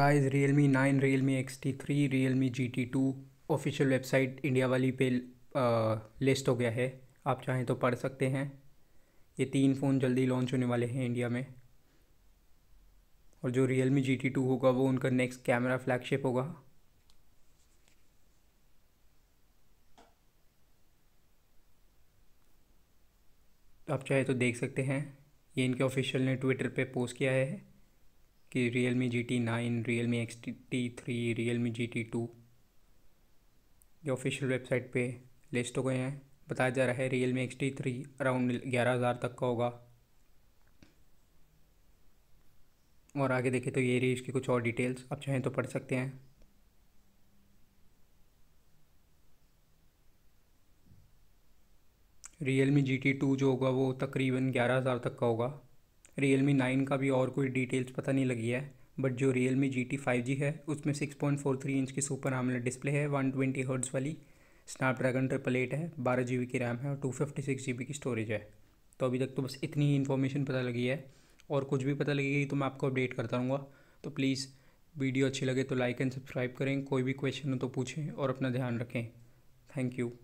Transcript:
price Realme nine Realme X T three Realme G T two official website India वाली पे list हो गया है आप चाहें तो पढ़ सकते हैं ये तीन फ़ोन जल्दी लॉन्च होने वाले हैं इंडिया में और जो Realme G T two होगा वो उनका नेक्स्ट कैमरा फ्लैगशिप होगा आप चाहे तो देख सकते हैं ये इनके ऑफिशियल ने ट्विटर पे पोस्ट किया है कि Realme G T nine Realme X T three Realme G T two ये ऑफिशियल वेबसाइट पे लिस्ट हो गए हैं बताया जा रहा है Realme X T three around ग्यारह हज़ार तक का होगा और आगे देखें तो ये रही इसकी कुछ और डिटेल्स आप चाहें तो पढ़ सकते हैं Realme G T two जो होगा वो तकरीबन ग्यारह हज़ार तक का होगा रियल मी नाइन का भी और कोई डिटेल्स पता नहीं लगी है बट जो Realme G T five G है उसमें six point four three inch की सुपर आमलेट डिस्प्ले है वन ट्वेंटी हर्ट्स वाली स्नैपड्रैगन ट्रिपल एट है बारह जी बी की रैम है और two fifty six G B की स्टोरेज है तो अभी तक तो बस इतनी ही इन्फॉर्मेशन पता लगी है और कुछ भी पता लगेगी तो मैं आपको अपडेट करता रहूँगा तो प्लीज़ वीडियो अच्छी लगे तो लाइक एंड सब्सक्राइब करें कोई भी क्वेश्चन हो तो पूछें और अपना ध्यान रखें थैंक यू